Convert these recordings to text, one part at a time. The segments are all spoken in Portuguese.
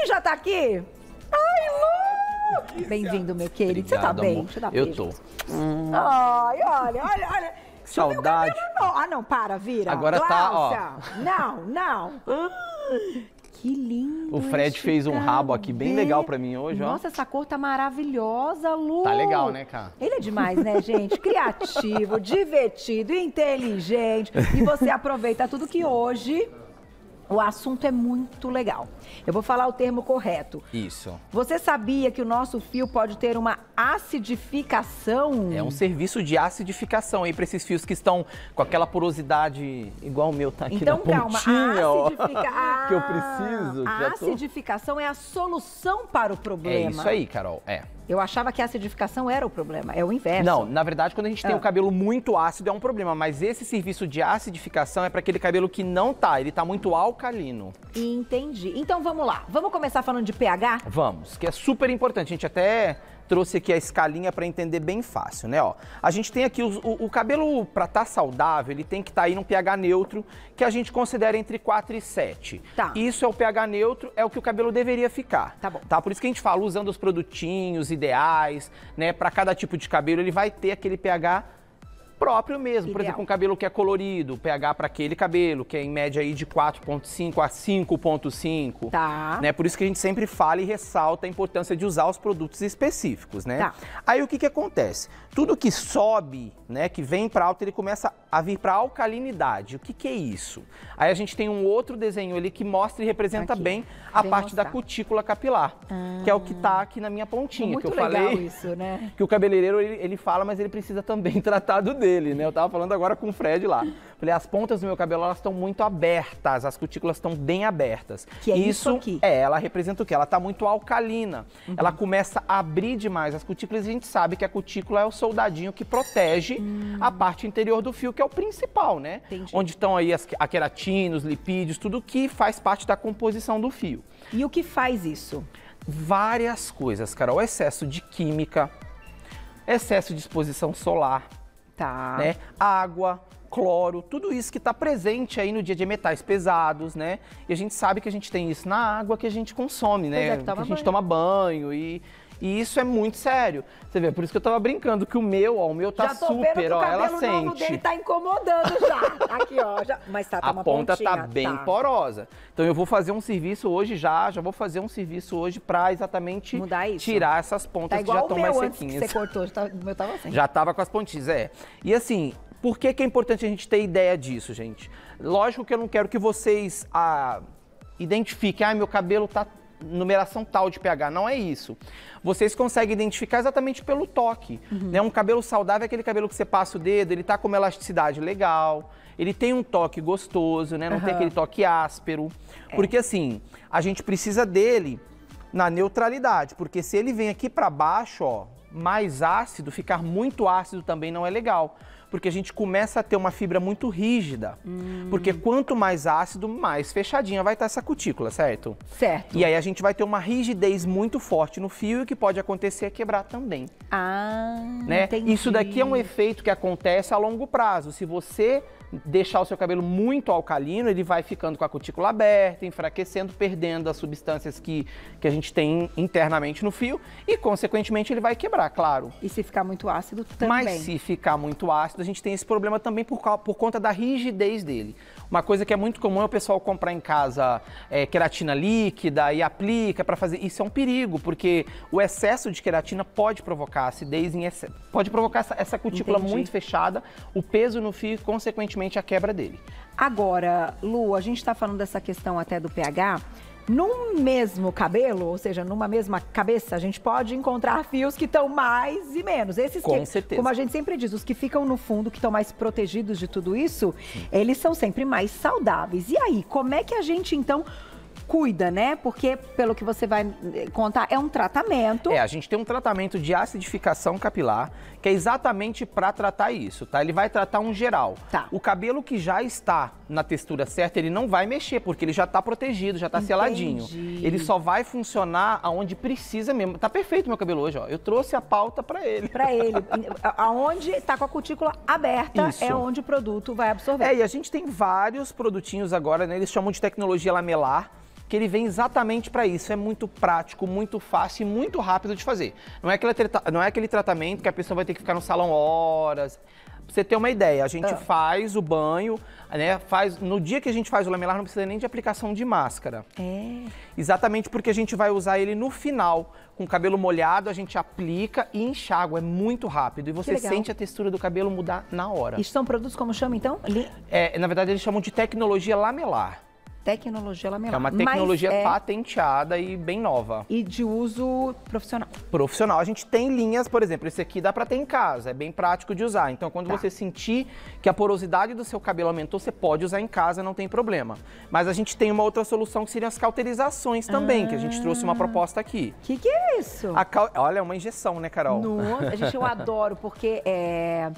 Quem já tá aqui? Ai, Lu! Bem-vindo, meu querido. Obrigado, Você tá bem? Deixa tá eu dar eu tô. Ai, olha, olha, olha. Que saudade. Cabelo, não. Ah, não, para, vira. Agora Glaucia. tá, ó. Não, não. Que lindo. O Fred fez um rabo aqui bem legal para mim hoje, Nossa, ó. Nossa, essa cor tá maravilhosa, Lu. Tá legal, né, cara? Ele é demais, né, gente? Criativo, divertido, inteligente. E você aproveita tudo que hoje o assunto é muito legal. Eu vou falar o termo correto. Isso. Você sabia que o nosso fio pode ter uma acidificação? É um serviço de acidificação aí para esses fios que estão com aquela porosidade igual o meu tá aqui então, na calma, pontinha, ó, acidifica... que eu preciso. A acidificação tô... é a solução para o é problema. É isso aí, Carol. É. Eu achava que a acidificação era o problema, é o inverso. Não, na verdade, quando a gente tem o ah. cabelo muito ácido é um problema, mas esse serviço de acidificação é para aquele cabelo que não tá, ele tá muito alcalino. Entendi. Então vamos lá. Vamos começar falando de pH? Vamos, que é super importante. A gente até trouxe aqui a escalinha para entender bem fácil, né? Ó, a gente tem aqui os, o, o, cabelo para estar tá saudável, ele tem que estar tá aí num pH neutro, que a gente considera entre 4 e 7. Tá. Isso é o pH neutro, é o que o cabelo deveria ficar. Tá bom. Tá? Por isso que a gente fala usando os produtinhos ideais, né? Para cada tipo de cabelo, ele vai ter aquele pH próprio mesmo. Ideal. Por exemplo, um cabelo que é colorido, pH para aquele cabelo, que é em média aí de 4,5 a 5,5. Tá. Né? Por isso que a gente sempre fala e ressalta a importância de usar os produtos específicos, né? Tá. Aí o que, que acontece? Tudo que sobe, né, que vem para alta, ele começa a vir para alcalinidade. O que, que é isso? Aí a gente tem um outro desenho ali que mostra e representa aqui. bem a parte mostrar. da cutícula capilar, ah. que é o que está aqui na minha pontinha, Muito que eu legal falei. Isso, né? Que o cabeleireiro ele, ele fala, mas ele precisa também tratar do dedo dele, né? Eu tava falando agora com o Fred lá. Falei, as pontas do meu cabelo elas estão muito abertas, as cutículas estão bem abertas. Que é isso, isso aqui? É, ela representa o quê? Ela tá muito alcalina. Uhum. Ela começa a abrir demais as cutículas e a gente sabe que a cutícula é o soldadinho que protege hum. a parte interior do fio, que é o principal, né? Entendi. Onde estão aí as, a queratina, os lipídios, tudo que faz parte da composição do fio. E o que faz isso? Várias coisas, Carol. O excesso de química, excesso de exposição solar, Tá. Né? Água, cloro, tudo isso que está presente aí no dia de metais pesados, né? E a gente sabe que a gente tem isso na água que a gente consome, né? é, que, que a gente banho. toma banho e e isso é muito sério. Você vê, por isso que eu tava brincando que o meu, ó, o meu tá já tô super, vendo que ó, ela sente. O novo dele tá incomodando já. Aqui, ó, já. mas tá, tá A uma ponta tá pontinha, tá bem tá. porosa. Então eu vou fazer um serviço hoje já, já vou fazer um serviço hoje pra exatamente Mudar isso. tirar essas pontas tá que já estão mais sequinhas. Antes que você cortou, já tava, tá, o meu tava assim. Já tava com as pontinhas, é. E assim, por que, que é importante a gente ter ideia disso, gente? Lógico que eu não quero que vocês ah, identifiquem, ah, meu cabelo tá numeração tal de pH, não é isso. Vocês conseguem identificar exatamente pelo toque. Uhum. Né? Um cabelo saudável é aquele cabelo que você passa o dedo, ele tá com uma elasticidade legal, ele tem um toque gostoso, né? Não uhum. tem aquele toque áspero. É. Porque assim, a gente precisa dele na neutralidade, porque se ele vem aqui para baixo, ó, mais ácido, ficar muito ácido também não é legal porque a gente começa a ter uma fibra muito rígida. Hum. Porque quanto mais ácido, mais fechadinha vai estar essa cutícula, certo? Certo. E aí a gente vai ter uma rigidez muito forte no fio e que pode acontecer é quebrar também. Ah, né? Entendi. Isso daqui é um efeito que acontece a longo prazo. Se você deixar o seu cabelo muito alcalino, ele vai ficando com a cutícula aberta, enfraquecendo, perdendo as substâncias que, que a gente tem internamente no fio e, consequentemente, ele vai quebrar, claro. E se ficar muito ácido também. Mas se ficar muito ácido, a gente tem esse problema também por, por conta da rigidez dele. Uma coisa que é muito comum é o pessoal comprar em casa é, queratina líquida e aplica para fazer. Isso é um perigo, porque o excesso de queratina pode provocar acidez, em excesso, pode provocar essa, essa cutícula Entendi. muito fechada, o peso no fio, consequentemente, a quebra dele. Agora, Lu, a gente está falando dessa questão até do pH. Num mesmo cabelo, ou seja, numa mesma cabeça, a gente pode encontrar fios que estão mais e menos. Esses Com que, certeza. como a gente sempre diz, os que ficam no fundo, que estão mais protegidos de tudo isso, Sim. eles são sempre mais saudáveis. E aí, como é que a gente então cuida, né? Porque, pelo que você vai contar, é um tratamento. É, a gente tem um tratamento de acidificação capilar, que é exatamente para tratar isso, tá? Ele vai tratar um geral. Tá. O cabelo que já está na textura certa, ele não vai mexer, porque ele já está protegido, já está seladinho. Ele só vai funcionar aonde precisa mesmo. Tá perfeito meu cabelo hoje, ó. Eu trouxe a pauta para ele. Para ele. aonde está com a cutícula aberta é isso. é onde o produto vai absorver. É, e a gente tem vários produtinhos agora, né? Eles chamam de tecnologia lamelar que ele vem exatamente para isso. É muito prático, muito fácil e muito rápido de fazer. Não é aquele, não é aquele tratamento que a pessoa vai ter que ficar no salão horas. Pra você ter uma ideia, a gente ah. faz o banho, né? Faz, no dia que a gente faz o lamelar, não precisa nem de aplicação de máscara. É. Exatamente porque a gente vai usar ele no final. Com o cabelo molhado, a gente aplica e enxágua. É muito rápido. E você sente a textura do cabelo mudar na hora. E são produtos como chama, então? É, na verdade, eles chamam de tecnologia lamelar tecnologia lamelar. É, é uma tecnologia é... patenteada e bem nova. E de uso profissional. Profissional. A gente tem linhas, por exemplo, esse aqui dá para ter em casa, é bem prático de usar. Então, quando tá. você sentir que a porosidade do seu cabelo aumentou, você pode usar em casa, não tem problema. Mas a gente tem uma outra solução que seriam as cauterizações também, ah. que a gente trouxe uma ah. proposta aqui. O que, que é isso? Cal... Olha, é uma injeção, né, Carol? Nossa, gente, eu adoro, porque é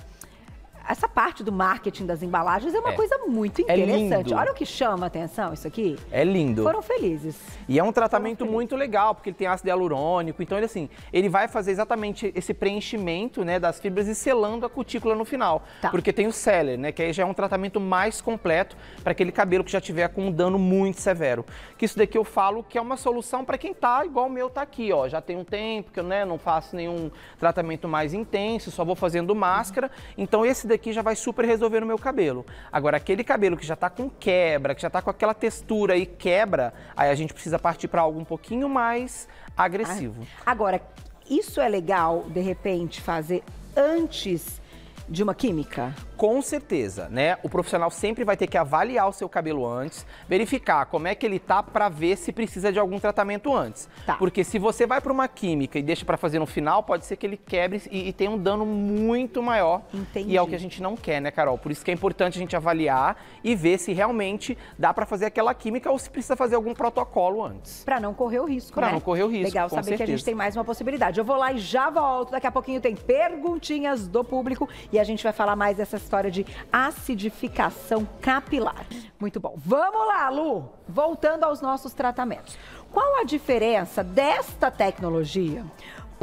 essa parte do marketing das embalagens é uma é. coisa muito é interessante. É Olha o que chama a atenção isso aqui. É lindo. Foram felizes. E é um tratamento muito legal, porque ele tem ácido hialurônico. Então, ele assim, ele vai fazer exatamente esse preenchimento né, das fibras e selando a cutícula no final. Tá. Porque tem o seller, né? Que aí já é um tratamento mais completo para aquele cabelo que já tiver com um dano muito severo. Que isso daqui eu falo que é uma solução para quem tá igual o meu tá aqui, ó. Já tem um tempo que eu né, não faço nenhum tratamento mais intenso, só vou fazendo máscara. Então, esse daqui já vai super resolver no meu cabelo. Agora, aquele cabelo que já está com quebra, que já está com aquela textura e quebra, aí a gente precisa partir para algo um pouquinho mais agressivo. Ah, agora, isso é legal, de repente, fazer antes de uma química? com certeza, né? O profissional sempre vai ter que avaliar o seu cabelo antes, verificar como é que ele tá para ver se precisa de algum tratamento antes. Tá. Porque se você vai para uma química e deixa para fazer no final, pode ser que ele quebre e, e tenha um dano muito maior. Entendi. E é o que a gente não quer, né, Carol? Por isso que é importante a gente avaliar e ver se realmente dá para fazer aquela química ou se precisa fazer algum protocolo antes. Para não correr o risco, Para né? não correr o risco. Legal saber certeza. que a gente tem mais uma possibilidade. Eu vou lá e já volto. Daqui a pouquinho tem perguntinhas do público e a gente vai falar mais dessas história de acidificação capilar. Muito bom. Vamos lá, Lu! Voltando aos nossos tratamentos. Qual a diferença desta tecnologia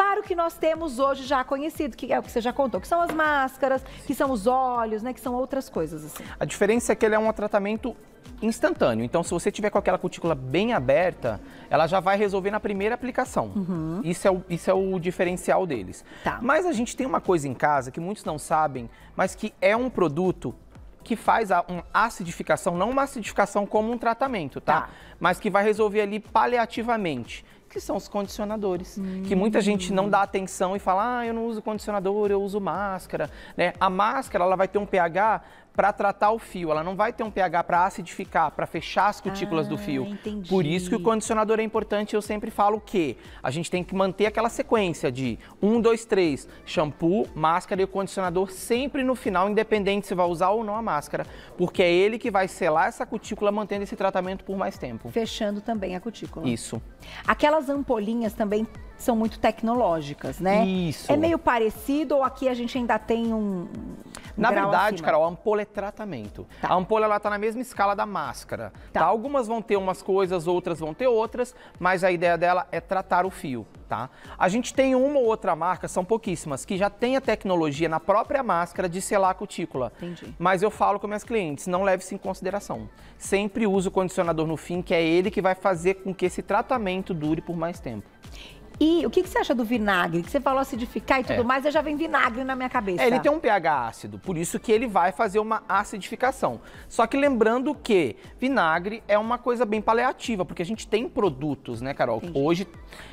para o que nós temos hoje já conhecido, que é o que você já contou, que são as máscaras, que são os olhos, né, que são outras coisas assim. A diferença é que ele é um tratamento instantâneo. Então, se você tiver com aquela cutícula bem aberta, ela já vai resolver na primeira aplicação. Uhum. Isso, é o, isso é o diferencial deles. Tá. Mas a gente tem uma coisa em casa que muitos não sabem, mas que é um produto que faz a, uma acidificação, não uma acidificação como um tratamento, tá? tá? Mas que vai resolver ali paliativamente que são os condicionadores, hum. que muita gente não dá atenção e fala, ah, eu não uso condicionador, eu uso máscara, né? A máscara, ela vai ter um pH para tratar o fio. Ela não vai ter um pH para acidificar, para fechar as cutículas ah, do fio. Entendi. Por isso que o condicionador é importante. Eu sempre falo que a gente tem que manter aquela sequência de 1, 2, 3, shampoo, máscara e o condicionador sempre no final, independente se vai usar ou não a máscara. Porque é ele que vai selar essa cutícula, mantendo esse tratamento por mais tempo. Fechando também a cutícula. Isso. Aquelas ampolinhas também são muito tecnológicas, né? Isso. É meio parecido ou aqui a gente ainda tem um. na verdade, acima? Carol, a ampola é tratamento. Tá. A ampola ela tá na mesma escala da máscara. Tá. tá. Algumas vão ter umas coisas, outras vão ter outras, mas a ideia dela é tratar o fio. Tá? A gente tem uma ou outra marca, são pouquíssimas, que já tem a tecnologia na própria máscara de selar a cutícula. Entendi. Mas eu falo com minhas clientes, não leve isso em consideração. Sempre use o condicionador no fim, que é ele que vai fazer com que esse tratamento dure por mais tempo. E o que, que você acha do vinagre? Que você falou acidificar e tudo é. mais, eu já vem vinagre na minha cabeça. É, ele tem um pH ácido, por isso que ele vai fazer uma acidificação. Só que lembrando que vinagre é uma coisa bem paliativa, porque a gente tem produtos, né, Carol, Entendi. hoje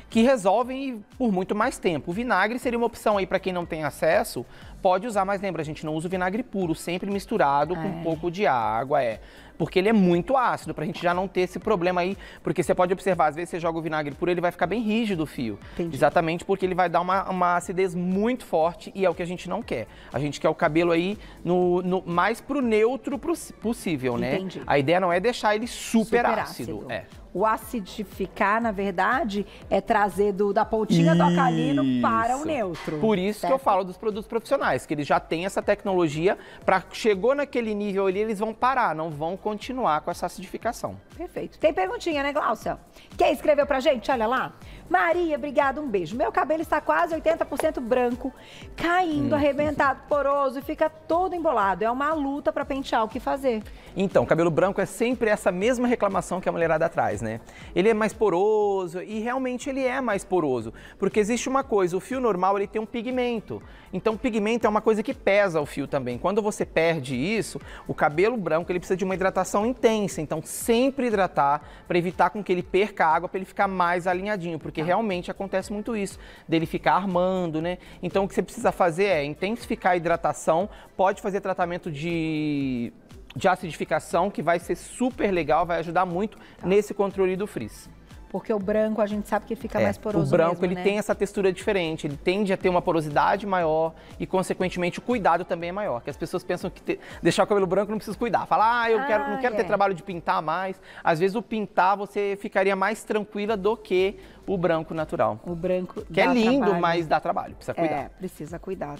que resolvem por muito mais tempo. O vinagre seria uma opção aí para quem não tem acesso, pode usar, mas lembra, a gente não usa o vinagre puro, sempre misturado é. com um pouco de água, é porque ele é muito ácido, pra gente já não ter esse problema aí, porque você pode observar, às vezes você joga o vinagre por ele vai ficar bem rígido o fio. Entendi. Exatamente porque ele vai dar uma, uma acidez muito forte e é o que a gente não quer. A gente quer o cabelo aí no, no mais pro neutro possível, né? Entendi. A ideia não é deixar ele super, super ácido. ácido. É. O acidificar, na verdade, é trazer do, da poltinha isso. do alcalino para o neutro. Por isso certo? que eu falo dos produtos profissionais, que eles já têm essa tecnologia para chegou naquele nível ali, eles vão parar, não vão continuar com essa acidificação. Perfeito. Tem perguntinha, né, Glaucia? Quem escreveu pra gente? Olha lá. Maria, obrigada, um beijo. Meu cabelo está quase 80% branco, caindo, hum. arrebentado, poroso e fica todo embolado. É uma luta para pentear o que fazer. Então, cabelo branco é sempre essa mesma reclamação que a mulherada traz, né? né? Ele é mais poroso e realmente ele é mais poroso, porque existe uma coisa, o fio normal ele tem um pigmento. Então pigmento é uma coisa que pesa o fio também. Quando você perde isso, o cabelo branco ele precisa de uma hidratação intensa, então sempre hidratar para evitar com que ele perca água, para ele ficar mais alinhadinho, porque ah. realmente acontece muito isso, dele ficar armando, né? Então o que você precisa fazer é intensificar a hidratação, pode fazer tratamento de de acidificação que vai ser super legal, vai ajudar muito tá. nesse controle do frizz. Porque o branco a gente sabe que fica é, mais poroso. O branco mesmo, ele né? tem essa textura diferente, ele tende a ter uma porosidade maior e, consequentemente, o cuidado também é maior. Que as pessoas pensam que te... deixar o cabelo branco não precisa cuidar. Falar, ah, eu ah, quero, não quero é. ter trabalho de pintar mais. Às vezes o pintar você ficaria mais tranquila do que o branco natural. O branco. Que é lindo, trabalho. mas dá trabalho, precisa é, cuidar. É, precisa cuidar.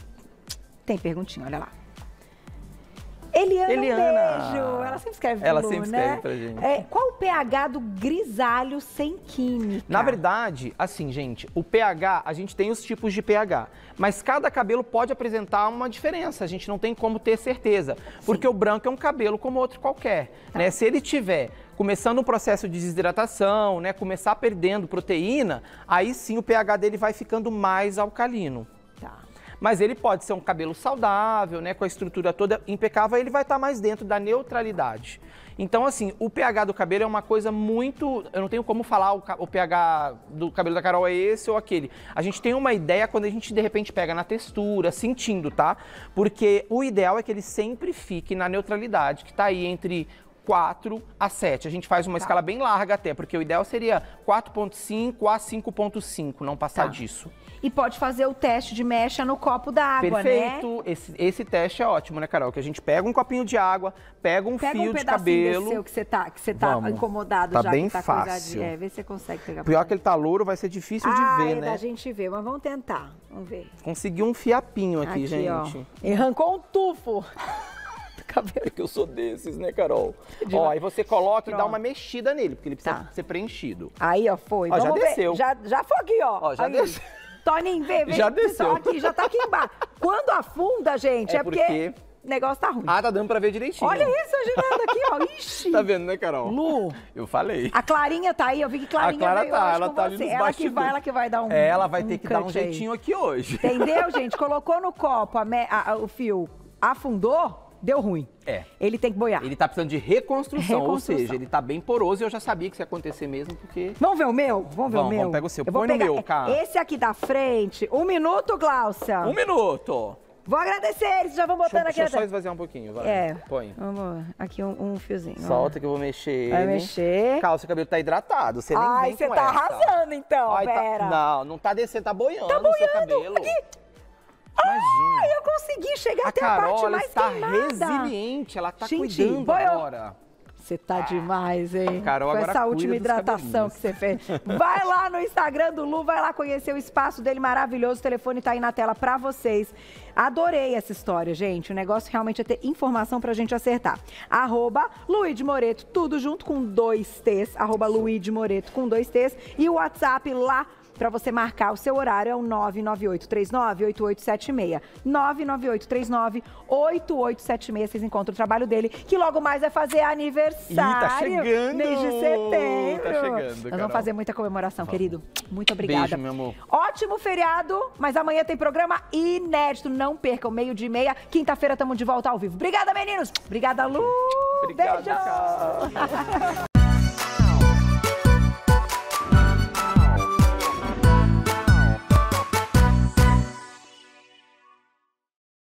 Tem perguntinha, olha lá. Eliana, Eliana. Um beijo. Ela sempre escreve Ela Lu, sempre né? escreve pra gente. É, qual o pH do grisalho sem química? Na verdade, assim, gente, o pH, a gente tem os tipos de pH, mas cada cabelo pode apresentar uma diferença, a gente não tem como ter certeza, Sim. porque o branco é um cabelo como outro qualquer, tá. né? Se ele tiver começando um processo de desidratação, né, começar perdendo proteína, aí sim o pH dele vai ficando mais alcalino. Mas ele pode ser um cabelo saudável, né, com a estrutura toda impecável, ele vai estar tá mais dentro da neutralidade. Então, assim, o pH do cabelo é uma coisa muito. Eu não tenho como falar o, o, pH do cabelo da Carol é esse ou aquele. A gente tem uma ideia quando a gente de repente pega na textura, sentindo, tá? Porque o ideal é que ele sempre fique na neutralidade, que tá aí entre 4 a 7. A gente faz uma tá. escala bem larga até, porque o ideal seria 4.5 a 5.5, não passar tá. disso e pode fazer o teste de mecha no copo da água, né? Perfeito. né? Esse, esse teste é ótimo, né, Carol? Que a gente pega um copinho de água, pega um pega fio um de cabelo. Seu que você tá, que você tá incomodado tá já. Bem que tá fácil. É, vê se você consegue pegar. Pior que ele tá louro, vai ser difícil ah, de ver, é né? a gente ver, mas vamos tentar. Vamos ver. Consegui um fiapinho aqui, aqui gente. Ó. Arrancou um tufo. cabelo. É que eu sou desses, né, Carol? De ó, aí você coloca Pronto. e dá uma mexida nele, porque ele precisa tá. ser preenchido. Aí, ó, foi. Ó, Vamos já desceu. Já, já foi aqui, ó. Ó, já aí. desceu. Toninho, vê, vem. Já desceu. Aqui, já tá aqui embaixo. Quando afunda, gente, é, é porque... porque... O negócio tá ruim. Ah, tá dando pra ver direitinho. Olha isso, a Ginanda aqui, ó. Ixi. Tá vendo, né, Carol? Lu. Eu falei. A Clarinha tá aí, eu vi que Clarinha a Clara veio tá, ela tá você. ali ela que vai, ela que vai dar um é, Ela vai um ter que dar um jeitinho aí. aqui hoje. Entendeu, gente? Colocou no copo a, a, a, o fio, afundou, deu ruim. É. Ele tem que boiar. Ele tá precisando de reconstrução, reconstrução. ou seja, ele tá bem poroso e eu já sabia que isso ia acontecer mesmo, porque... Vamos ver o meu? Vamos ver vamos, o meu? Vamos, pega o seu. Eu Põe no meu, cara. Esse aqui da frente. Um minuto, Glaucia. Um minuto. Vou agradecer, eles já vão botando deixa, aqui. Deixa eu só esvaziar um pouquinho, vai. É. Põe. Vamos, aqui um, um fiozinho. Solta ó. que eu vou mexer. Vai mexer. Calma, seu cabelo tá hidratado, você nem Ai, você tá essa. arrasando então, Ai, tá- pera. Tá... Não, não tá descendo, tá boiando, tá boiando. seu cabelo. Aqui. Imagina. Ah, eu consegui chegar a até Carol, a parte mais está queimada. resiliente, ela está cuidando boy, agora. Você tá ah. demais, hein? Carol, Com essa última hidratação que você fez. Vai lá no Instagram do Lu, vai lá conhecer o espaço dele maravilhoso. O telefone tá aí na tela para vocês. Adorei essa história, gente. O negócio realmente é ter informação pra gente acertar. Arroba Luiz Moreto, tudo junto com dois T's. Arroba Luiz Moreto com dois T's. E o WhatsApp lá para você marcar o seu horário é o 998398876. 998398876. Vocês encontram o trabalho dele, que logo mais vai fazer aniversário. Ih, tá chegando! Mês de setembro. Tá chegando, Nós vamos fazer muita comemoração, querido. Muito obrigada. Beijo, meu amor. Ótimo feriado, mas amanhã tem programa inédito. Não percam, meio de meia. Quinta-feira estamos de volta ao vivo. Obrigada, meninos. Obrigada, Lu. Obrigada, Beijo.